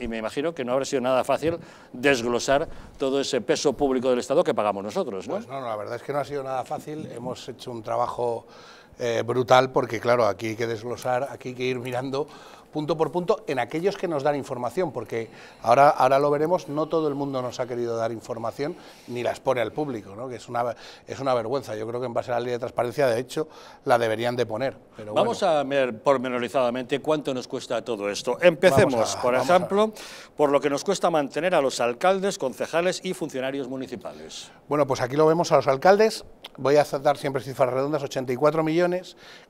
Y me imagino que no habrá sido nada fácil desglosar todo ese peso público del Estado que pagamos nosotros. ¿no? Pues no, la verdad es que no ha sido nada fácil. Hemos hecho un trabajo eh, brutal porque, claro, aquí hay que desglosar, aquí hay que ir mirando punto por punto en aquellos que nos dan información, porque ahora, ahora lo veremos, no todo el mundo nos ha querido dar información ni las pone al público, ¿no? que es una, es una vergüenza. Yo creo que en base a la ley de transparencia, de hecho, la deberían de poner. vamos a ver pormenorizadamente cuánto nos cuesta todo esto. Empecemos, por ejemplo, por lo que nos cuesta mantener a los alcaldes, concejales y funcionarios municipales. Bueno, pues aquí lo vemos a los alcaldes. Voy a dar siempre cifras redondas, 84 millones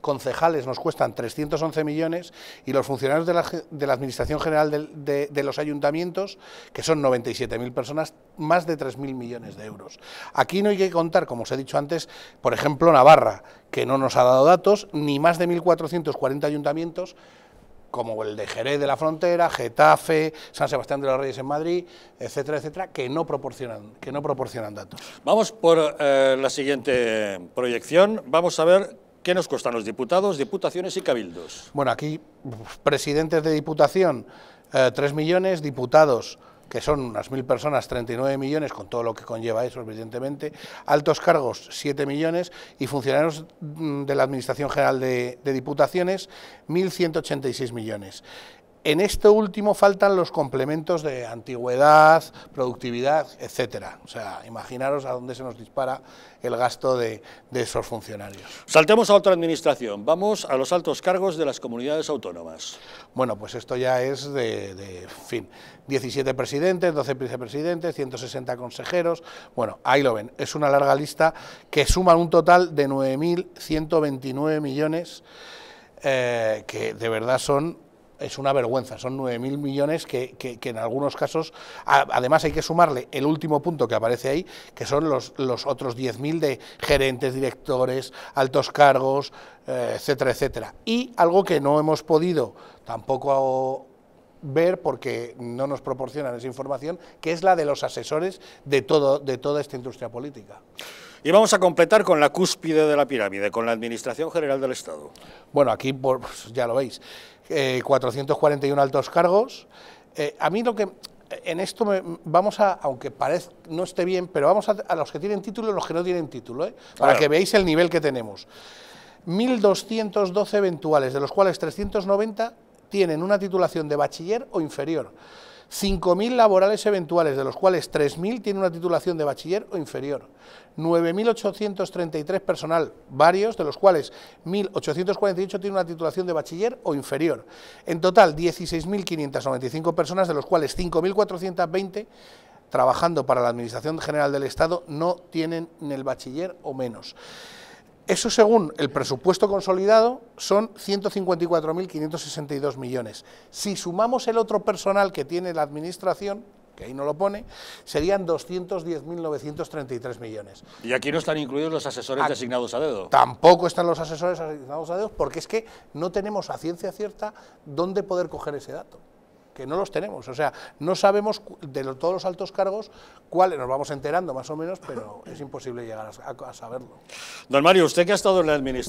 concejales nos cuestan 311 millones y los funcionarios de la, de la Administración General de, los ayuntamientos, que son 97.000 personas, más de 3.000 millones de euros. Aquí no hay que contar, como os he dicho antes, por ejemplo, Navarra, que no nos ha dado datos, ni más de 1.440 ayuntamientos, como el de Jerez de la Frontera, Getafe, San Sebastián de los Reyes en Madrid, etcétera, etcétera, que no proporcionan, que no proporcionan datos. Vamos por eh, la siguiente proyección. Vamos a ver ¿Qué nos costan los diputados, diputaciones y cabildos? Bueno, aquí presidentes de diputación, 3 eh, millones, diputados, que son unas mil personas, 39 millones, con todo lo que conlleva eso, evidentemente, altos cargos, 7 millones, y funcionarios mm, de la Administración General de, de Diputaciones, 1.186 millones. En esto último faltan los complementos de antigüedad, productividad, etcétera. O sea, imaginaros a dónde se nos dispara el gasto de, esos funcionarios. Saltemos a otra administración. Vamos a los altos cargos de las comunidades autónomas. Bueno, pues esto ya es de, fin. 17 presidentes, 12 vicepresidentes, 160 consejeros. Bueno, ahí lo ven. Es una larga lista que suma un total de 9.129 millones, eh, que de verdad son es una vergüenza, son 9.000 millones que, que, en algunos casos, además hay que sumarle el último punto que aparece ahí, que son los, los otros 10.000 de gerentes, directores, altos cargos, eh, etcétera, etcétera. Y algo que no hemos podido tampoco ver porque no nos proporcionan esa información, que es la de los asesores de, todo, de toda esta industria política. Y vamos a completar con la cúspide de la pirámide, con la Administración General del Estado. Bueno, aquí ya lo veis, 441 eh, altos cargos. Eh, a mí lo que en esto vamos a, aunque parezca no esté bien, pero vamos a, a, los que tienen título y los que no tienen título, ¿eh? para que veáis el nivel que tenemos. 1.212 eventuales, de los cuales 390 tienen una titulación de bachiller o inferior. 5.000 laborales eventuales, de los cuales 3.000 tienen una titulación de bachiller o inferior. 9.833 personal, varios, de los cuales 1.848 tienen una titulación de bachiller o inferior. En total, 16.595 personas, de los cuales 5.420 trabajando para la Administración General del Estado no tienen el bachiller o menos. Eso según el presupuesto consolidado son 154.562 millones. Si sumamos el otro personal que tiene la Administración, que ahí no lo pone, serían 210.933 millones. Y aquí no están incluidos los asesores ah, designados a dedo. Tampoco están los asesores asignados a dedo porque es que no tenemos a ciencia cierta dónde poder coger ese dato que no los tenemos. O sea, no sabemos de todos los altos cargos cuáles, nos vamos enterando más o menos, pero es imposible llegar a, a saberlo. Don Mario, usted que ha estado en la administración,